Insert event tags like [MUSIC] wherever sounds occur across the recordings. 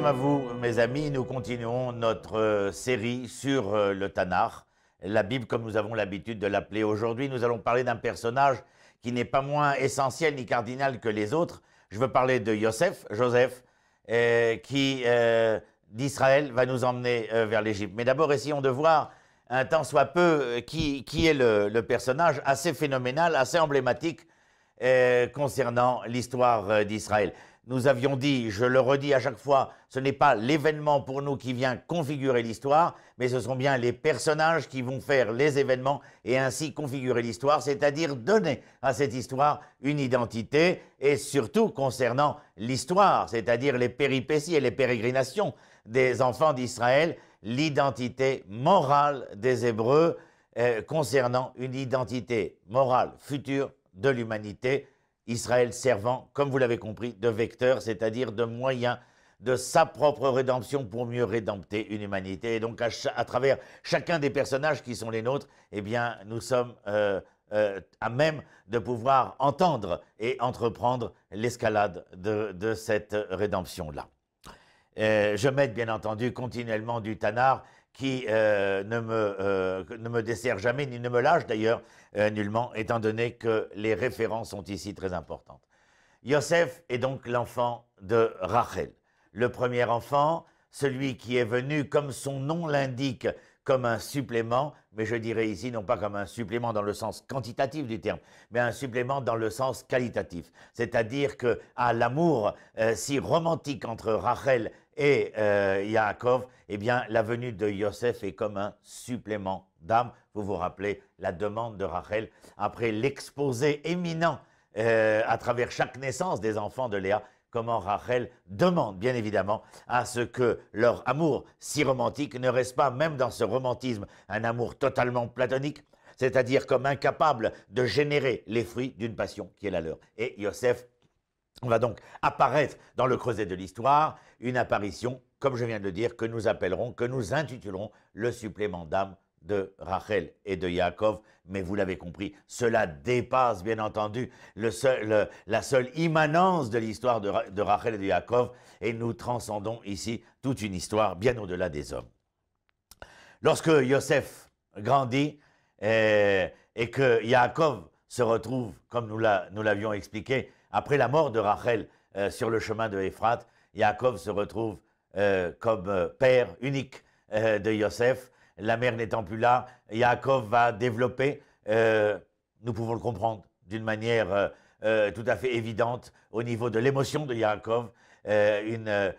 Comme à vous, mes amis. Nous continuons notre euh, série sur euh, le Tanar, la Bible comme nous avons l'habitude de l'appeler. Aujourd'hui, nous allons parler d'un personnage qui n'est pas moins essentiel ni cardinal que les autres. Je veux parler de Yosef, Joseph, euh, qui d'Israël va nous emmener vers l'Égypte. Mais d'abord, essayons de voir un temps soit peu qui, est le, personnage assez phénoménal, assez emblématique concernant l'histoire d'Israël. Nous avions dit, je le redis à chaque fois, ce n'est pas l'événement pour nous qui vient configurer l'histoire, mais ce sont bien les personnages qui vont faire les événements et ainsi configurer l'histoire, c'est-à-dire donner à cette histoire une identité, et surtout concernant l'histoire, c'est-à-dire les péripéties et les pérégrinations des enfants d'Israël, l'identité morale des Hébreux euh, concernant une identité morale future de l'humanité Israël servant, comme vous l'avez compris, de vecteur, c'est-à-dire de moyen de sa propre rédemption pour mieux rédempter une humanité. Et donc à, travers chacun des personnages qui sont les nôtres, eh bien nous sommes euh, euh, à même de pouvoir entendre et entreprendre l'escalade de, cette rédemption-là. Euh, je mets bien entendu continuellement du Tanar qui euh, ne, me, euh, ne me dessert jamais, ni ne me lâche d'ailleurs euh, nullement, étant donné que les références sont ici très importantes. Yosef est donc l'enfant de Rachel, le premier enfant, celui qui est venu, comme son nom l'indique, comme un supplément, mais je dirais ici non pas comme un supplément dans le sens quantitatif du terme, mais un supplément dans le sens qualitatif. C'est-à-dire que à l'amour si romantique entre Rachel et euh, Yaakov, eh bien, la venue de Yosef est comme un supplément d'âme. Vous vous rappelez la demande de Rachel après l'exposé éminent euh, à travers chaque naissance des enfants de Léa, comment Rachel demande bien évidemment à ce que leur amour si romantique ne reste pas, même dans ce romantisme, un amour totalement platonique, c'est-à-dire comme incapable de générer les fruits d'une passion qui est la leur. Et Yosef on va donc apparaître dans le creuset de l'histoire une apparition, comme je viens de le dire, que nous appellerons, que nous intitulerons le supplément d'âme de Rachel et de Yaakov, mais vous l'avez compris, cela dépasse bien entendu la seule immanence de l'histoire de, Rachel et de Yaakov, et nous transcendons ici toute une histoire bien au-delà des hommes. Lorsque Yosef grandit euh, et que Yaakov se retrouve, comme nous l'avions expliqué, après la mort de Rachel euh, sur le chemin de Ephrat, Yaakov se retrouve euh, comme euh, père unique de Yosef. La mère n'étant plus là, Yaakov va développer, nous pouvons le comprendre d'une manière tout à fait évidente au niveau de l'émotion de Yaakov, un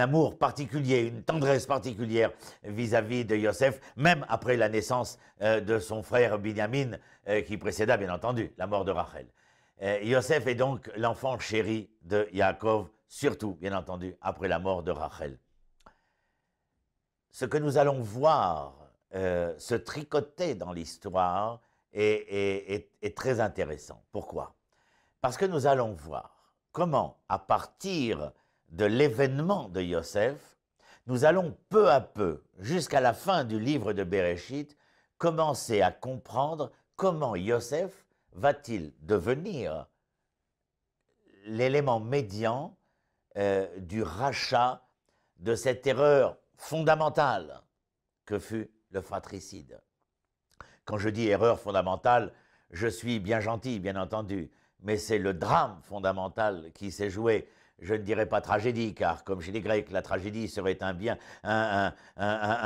amour particulier, une tendresse particulière vis-à-vis de Yosef, même après la naissance de son frère Binyamin, qui précéda bien entendu la mort de Rachel. Euh, Yosef est donc l'enfant chéri de Yaakov, surtout, bien entendu, après la mort de Rachel. Ce que nous allons voir euh, se tricoter dans l'histoire est, très intéressant. Pourquoi Parce que nous allons voir comment, à partir de l'événement de Yosef, nous allons peu à peu, jusqu'à la fin du livre de Bereshit, commencer à comprendre comment Yosef va-t-il devenir l'élément médian euh, du rachat de cette erreur fondamentale que fut le fratricide Quand je dis erreur fondamentale, je suis bien gentil, bien entendu, mais c'est le drame fondamental qui s'est joué je ne dirais pas tragédie, car comme chez les Grecs, la tragédie serait un bien, un,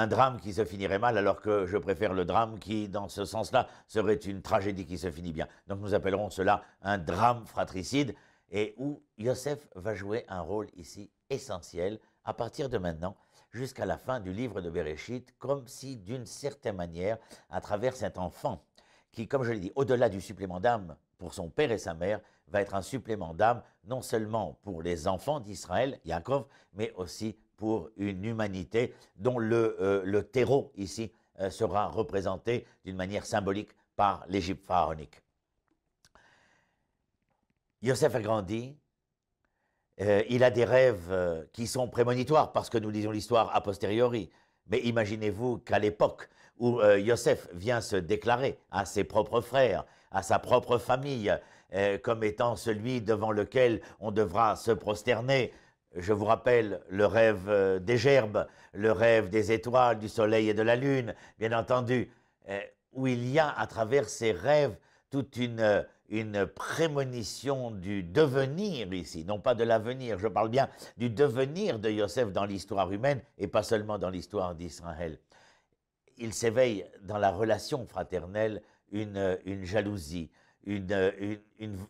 drame qui se finirait mal, alors que je préfère le drame qui, dans ce sens-là, serait une tragédie qui se finit bien. Donc nous appellerons cela un drame fratricide, et où Yosef va jouer un rôle ici essentiel à partir de maintenant jusqu'à la fin du livre de Bereshit, comme si d'une certaine manière, à travers cet enfant, qui, comme je l'ai dit, au-delà du supplément d'âme pour son père et sa mère, va être un supplément d'âme, non seulement pour les enfants d'Israël, Yaakov, mais aussi pour une humanité dont le, euh, terreau ici euh, sera représenté d'une manière symbolique par l'Égypte pharaonique. Yosef a grandi, euh, il a des rêves qui sont prémonitoires parce que nous lisons l'histoire a posteriori. Mais imaginez-vous qu'à l'époque où Yosef vient se déclarer à ses propres frères, à sa propre famille, euh, comme étant celui devant lequel on devra se prosterner. Je vous rappelle le rêve euh, des gerbes, le rêve des étoiles, du soleil et de la lune, bien entendu, euh, où il y a à travers ces rêves toute une, prémonition du devenir ici, non pas de l'avenir, je parle bien du devenir de Yosef dans l'histoire humaine et pas seulement dans l'histoire d'Israël. Il s'éveille dans la relation fraternelle une jalousie, euh, une,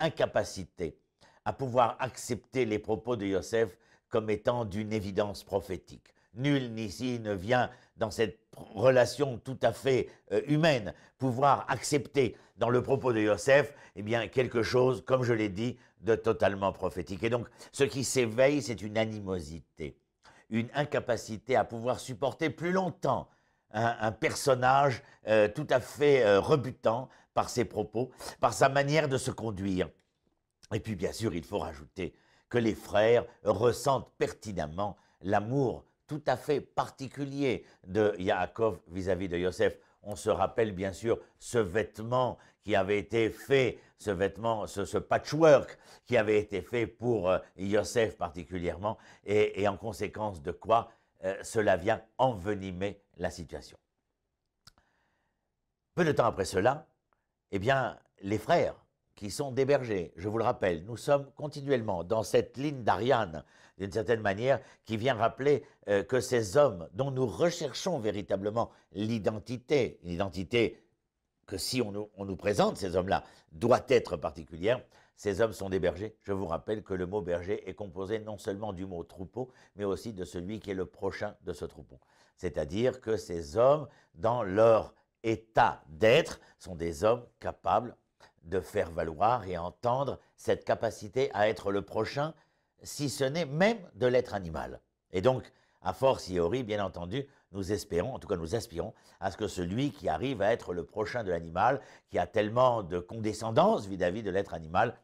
incapacité à pouvoir accepter les propos de Yosef comme étant d'une évidence prophétique. Nul ici ne vient dans cette relation tout à fait euh, humaine pouvoir accepter dans le propos de Yosef eh bien, quelque chose, comme je l'ai dit, de totalement prophétique. Et donc, ce qui s'éveille, c'est une animosité, une incapacité à pouvoir supporter plus longtemps un, personnage euh, tout à fait euh, rebutant par ses propos, par sa manière de se conduire. Et puis bien sûr, il faut rajouter que les frères ressentent pertinemment l'amour tout à fait particulier de Yaakov vis-à-vis de Yosef. On se rappelle bien sûr ce vêtement qui avait été fait, ce vêtement, ce, patchwork qui avait été fait pour euh, Yosef particulièrement, et en conséquence de quoi euh, cela vient envenimer la situation. Peu de temps après cela, eh bien, les frères qui sont débergés, je vous le rappelle, nous sommes continuellement dans cette ligne d'Ariane, d'une certaine manière, qui vient rappeler euh, que ces hommes dont nous recherchons véritablement l'identité, une identité que si on nous présente ces hommes-là, doit être particulière, ces hommes sont des bergers. Je vous rappelle que le mot berger est composé non seulement du mot troupeau, mais aussi de celui qui est le prochain de ce troupeau. C'est-à-dire que ces hommes, dans leur état d'être, sont des hommes capables de faire valoir et entendre cette capacité à être le prochain, si ce n'est même de l'être animal. Et donc, à force fortiori, bien entendu, nous espérons, en tout cas nous aspirons, à ce que celui qui arrive à être le prochain de l'animal, qui a tellement de condescendance vis-à-vis de l'être animal,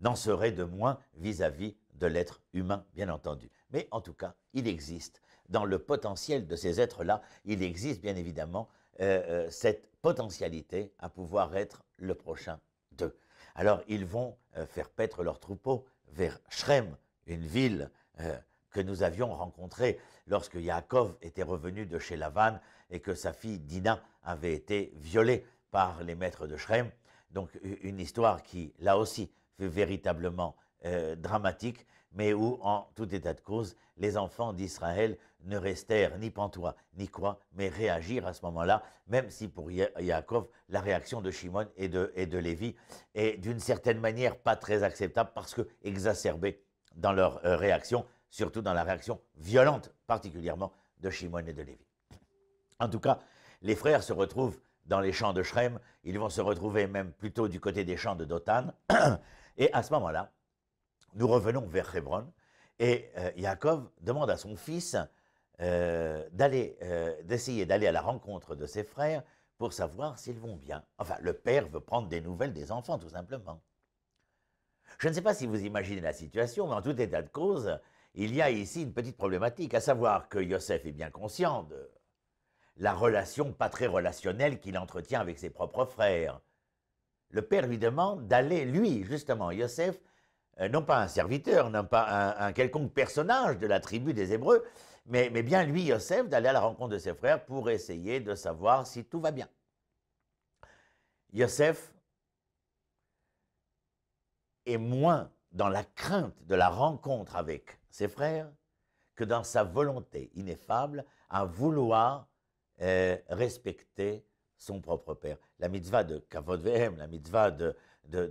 n'en serait de moins vis-à-vis de l'être humain, bien entendu. Mais en tout cas, il existe. Dans le potentiel de ces êtres-là, il existe bien évidemment euh, euh, cette potentialité à pouvoir être le prochain d'eux. Alors ils vont euh, faire paître leur troupeau vers Shrem, une ville que nous avions rencontré lorsque Yaakov était revenu de chez Lavan et que sa fille Dina avait été violée par les maîtres de Shrem. Donc une histoire qui, là aussi, fut véritablement euh, dramatique, mais où, en tout état de cause, les enfants d'Israël ne restèrent ni pantois ni quoi, mais réagirent à ce moment-là, même si pour Yaakov, la réaction de Shimon et de, Lévi est d'une certaine manière pas très acceptable parce que exacerbée dans leur euh, réaction, surtout dans la réaction violente, particulièrement de Shimon et de Lévi. En tout cas, les frères se retrouvent dans les champs de Shrem, ils vont se retrouver même plutôt du côté des champs de Dotan, [CLEARS THROAT] et à ce moment-là, nous revenons vers Hébron, et Jacob euh, Yaakov demande à son fils euh, euh, d'essayer d'aller à la rencontre de ses frères pour savoir s'ils vont bien. Enfin, le père veut prendre des nouvelles des enfants, tout simplement. Je ne sais pas si vous imaginez la situation, mais en tout état de cause, il y a ici une petite problématique, à savoir que Yosef est bien conscient de la relation pas très relationnelle qu'il entretient avec ses propres frères. Le père lui demande d'aller, lui, justement, Yosef, euh, non pas un serviteur, non pas un, quelconque personnage de la tribu des Hébreux, mais, mais bien lui, Yosef, d'aller à la rencontre de ses frères pour essayer de savoir si tout va bien. Yosef est moins dans la crainte de la rencontre avec ses frères, que dans sa volonté ineffable à vouloir euh, respecter son propre père. La mitzvah de Kavod Vehem, la mitzvah de,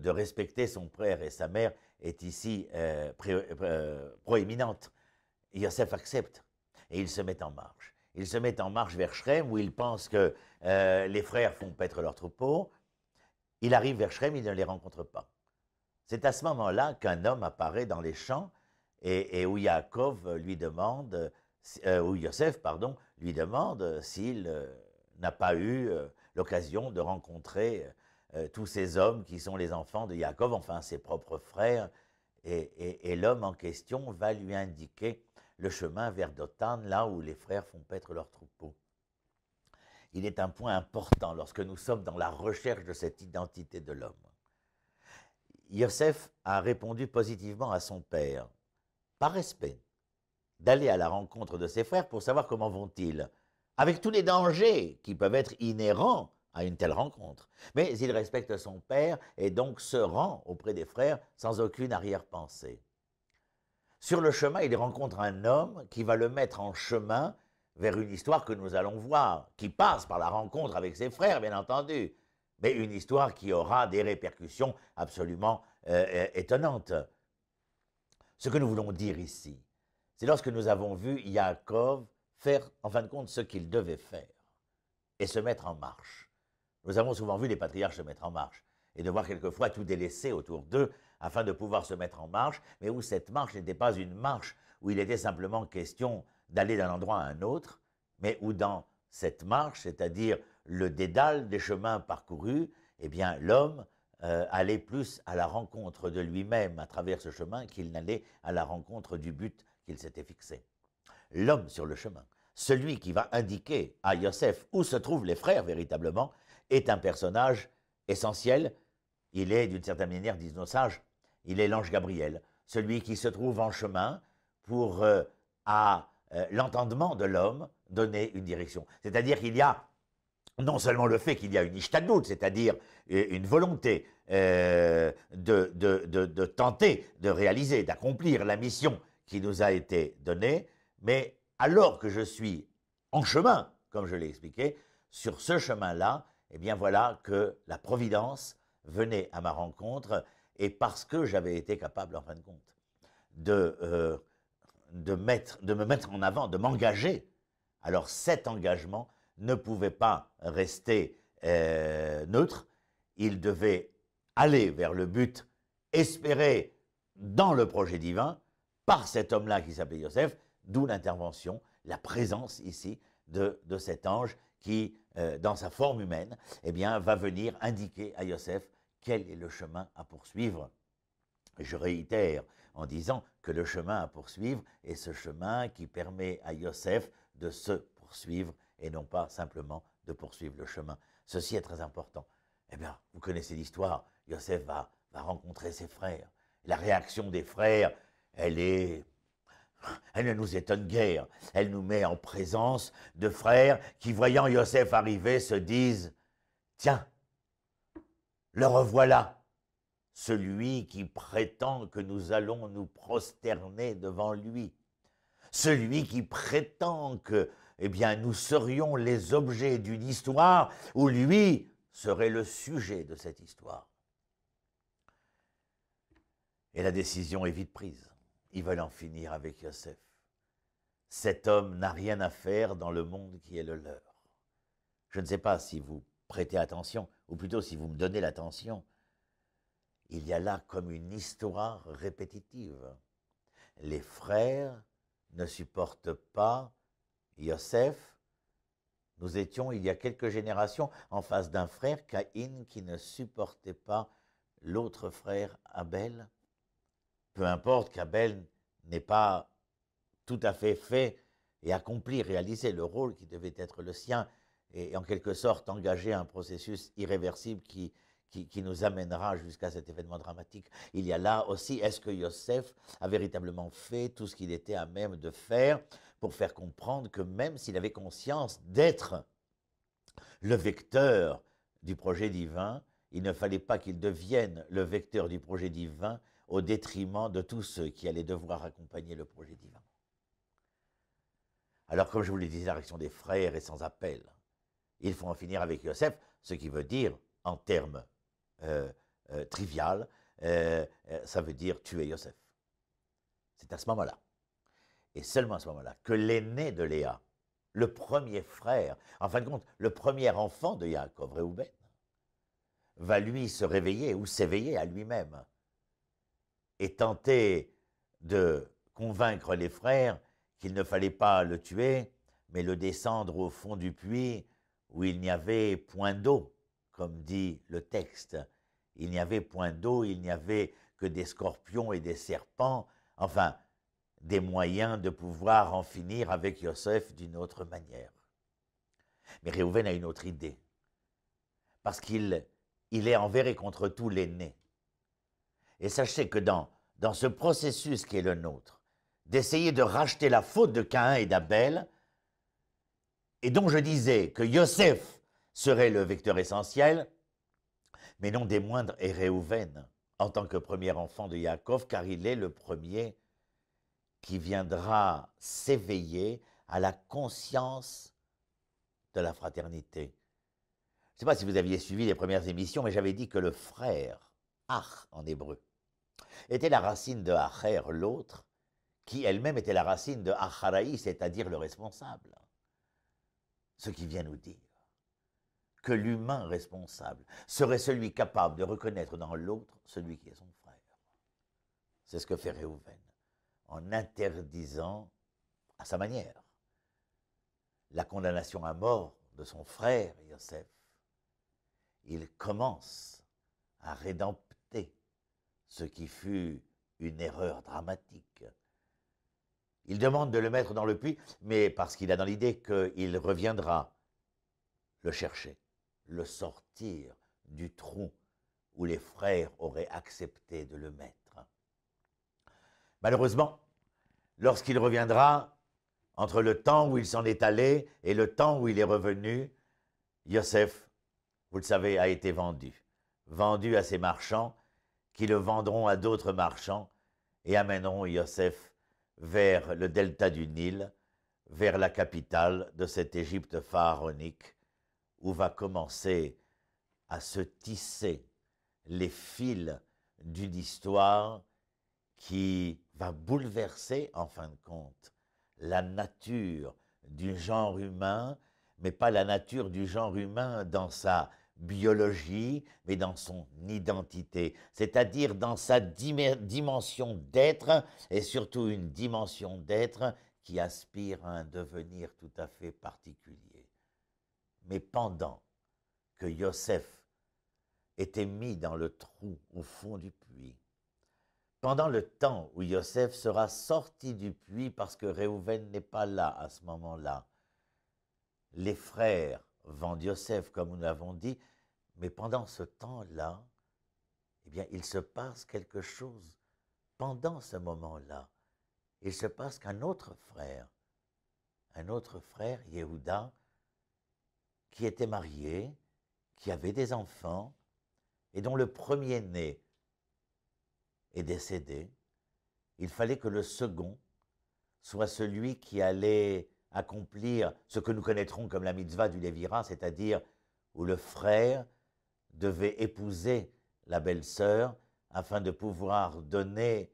respecter son père et sa mère est ici euh, euh, proéminente. Yosef accepte et il se met en marche. Il se met en marche vers Shrem où il pense que les frères font paître leur troupeau. Il arrive vers Shrem, il ne les rencontre pas. C'est à ce moment-là qu'un homme apparaît dans les champs et, où lui demande, euh, Yosef, pardon, lui demande s'il euh, n'a pas eu euh, l'occasion de rencontrer euh, tous ces hommes qui sont les enfants de Yaakov, enfin ses propres frères, et, et l'homme en question va lui indiquer le chemin vers Dotan, là où les frères font paître leurs troupeaux. Il est un point important lorsque nous sommes dans la recherche de cette identité de l'homme. Yosef a répondu positivement à son père par respect, d'aller à la rencontre de ses frères pour savoir comment vont-ils, avec tous les dangers qui peuvent être inhérents à une telle rencontre. Mais il respecte son père et donc se rend auprès des frères sans aucune arrière-pensée. Sur le chemin, il rencontre un homme qui va le mettre en chemin vers une histoire que nous allons voir, qui passe par la rencontre avec ses frères, bien entendu, mais une histoire qui aura des répercussions absolument euh, euh, étonnantes. Ce que nous voulons dire ici, c'est lorsque nous avons vu Yaakov faire en fin de compte ce qu'il devait faire et se mettre en marche. Nous avons souvent vu les patriarches se mettre en marche et devoir quelquefois tout délaisser autour d'eux afin de pouvoir se mettre en marche, mais où cette marche n'était pas une marche où il était simplement question d'aller d'un endroit à un autre, mais où dans cette marche, c'est-à-dire le dédale des chemins parcourus, eh bien l'homme allait euh, aller plus à la rencontre de lui-même à travers ce chemin qu'il n'allait à la rencontre du but qu'il s'était fixé. L'homme sur le chemin, celui qui va indiquer à Yosef où se trouvent les frères véritablement, est un personnage essentiel. Il est, d'une certaine manière, disent nos sages, il est l'ange Gabriel, celui qui se trouve en chemin pour, euh, à euh, l'entendement de l'homme, donner une direction. C'est-à-dire qu'il y a non seulement le fait qu'il y a une ishtadlout, c'est-à-dire une volonté euh, de, tenter de réaliser, d'accomplir la mission qui nous a été donnée, mais alors que je suis en chemin, comme je l'ai expliqué, sur ce chemin-là, eh bien voilà que la providence venait à ma rencontre, et parce que j'avais été capable, en fin de compte, de, euh, de me mettre en avant, de m'engager, alors cet engagement ne pouvait pas rester euh, neutre, il devait aller vers le but espéré dans le projet divin par cet homme-là qui s'appelait Joseph, d'où l'intervention, la présence ici de, cet ange qui, euh, dans sa forme humaine, eh bien, va venir indiquer à Joseph quel est le chemin à poursuivre. Je réitère en disant que le chemin à poursuivre est ce chemin qui permet à Joseph de se poursuivre et non pas simplement de poursuivre le chemin. Ceci est très important. Eh bien, vous connaissez l'histoire, Yosef va, rencontrer ses frères. La réaction des frères, elle est elle ne nous étonne guère. Elle nous met en présence de frères qui, voyant Yosef arriver, se disent Tiens, le revoilà, celui qui prétend que nous allons nous prosterner devant lui celui qui prétend que eh bien, nous serions les objets d'une histoire où lui serait le sujet de cette histoire. Et la décision est vite prise. Ils veulent en finir avec Yosef. Cet homme n'a rien à faire dans le monde qui est le leur. Je ne sais pas si vous prêtez attention, ou plutôt si vous me donnez l'attention. Il y a là comme une histoire répétitive. Les frères ne supporte pas Yosef. Nous étions il y a quelques générations en face d'un frère, Caïn, qui ne supportait pas l'autre frère, Abel. Peu importe qu'Abel n'ait pas tout à fait fait et accompli, réalisé le rôle qui devait être le sien, et en quelque sorte engagé un processus irréversible qui qui, nous amènera jusqu'à cet événement dramatique. Il y a là aussi, est-ce que Yosef a véritablement fait tout ce qu'il était à même de faire pour faire comprendre que même s'il avait conscience d'être le vecteur du projet divin, il ne fallait pas qu'il devienne le vecteur du projet divin au détriment de tous ceux qui allaient devoir accompagner le projet divin. Alors, comme je vous l'ai dit, la réaction des frères est sans appel. Il faut en finir avec Yosef, ce qui veut dire, en termes euh, euh, trivial, euh, ça veut dire tuer Yosef. C'est à ce moment-là, et seulement à ce moment-là, que l'aîné de Léa, le premier frère, en fin de compte, le premier enfant de Yaakov, Reuben, va lui se réveiller ou s'éveiller à lui-même et tenter de convaincre les frères qu'il ne fallait pas le tuer, mais le descendre au fond du puits où il n'y avait point d'eau comme dit le texte. Il n'y avait point d'eau, il n'y avait que des scorpions et des serpents, enfin, des moyens de pouvoir en finir avec Yosef d'une autre manière. Mais Réhouven a une autre idée, parce qu'il il est envers contre tous les nés. Et sachez que dans, dans ce processus qui est le nôtre, d'essayer de racheter la faute de Caïn et d'Abel, et dont je disais que Yosef serait le vecteur essentiel, mais non des moindres, et en tant que premier enfant de Yaakov, car il est le premier qui viendra s'éveiller à la conscience de la fraternité. Je ne sais pas si vous aviez suivi les premières émissions, mais j'avais dit que le frère, Ach en hébreu, était la racine de Acher, l'autre, qui elle-même était la racine de Acharaï, c'est-à-dire le responsable. Ce qui vient nous dire que l'humain responsable serait celui capable de reconnaître dans l'autre celui qui est son frère. C'est ce que fait Réhouven, en interdisant, à sa manière, la condamnation à mort de son frère Yosef. Il commence à rédempter ce qui fut une erreur dramatique. Il demande de le mettre dans le puits, mais parce qu'il a dans l'idée qu'il reviendra le chercher le sortir du trou où les frères auraient accepté de le mettre. Malheureusement, lorsqu'il reviendra, entre le temps où il s'en est allé et le temps où il est revenu, Yosef, vous le savez, a été vendu, vendu à ses marchands, qui le vendront à d'autres marchands et amèneront Yosef vers le delta du Nil, vers la capitale de cette Égypte pharaonique, où va commencer à se tisser les fils d'une histoire qui va bouleverser, en fin de compte, la nature du genre humain, mais pas la nature du genre humain dans sa biologie, mais dans son identité, c'est-à-dire dans sa dimension d'être, et surtout une dimension d'être qui aspire à un devenir tout à fait particulier. Mais pendant que Yosef était mis dans le trou au fond du puits, pendant le temps où Yosef sera sorti du puits parce que Réhouven n'est pas là à ce moment-là, les frères vendent Yosef comme nous l'avons dit, mais pendant ce temps-là, eh bien, il se passe quelque chose. Pendant ce moment-là, il se passe qu'un autre frère, un autre frère, Yehuda, qui était marié, qui avait des enfants, et dont le premier-né est décédé, il fallait que le second soit celui qui allait accomplir ce que nous connaîtrons comme la mitzvah du Lévira, c'est-à-dire où le frère devait épouser la belle-sœur afin de pouvoir donner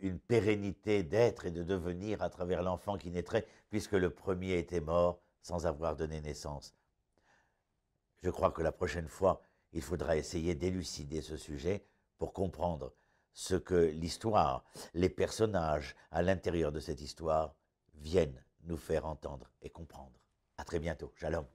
une pérennité d'être et de devenir à travers l'enfant qui naîtrait, puisque le premier était mort sans avoir donné naissance. Je crois que la prochaine fois, il faudra essayer d'élucider ce sujet pour comprendre ce que l'histoire, les personnages à l'intérieur de cette histoire viennent nous faire entendre et comprendre. À très bientôt. Shalom.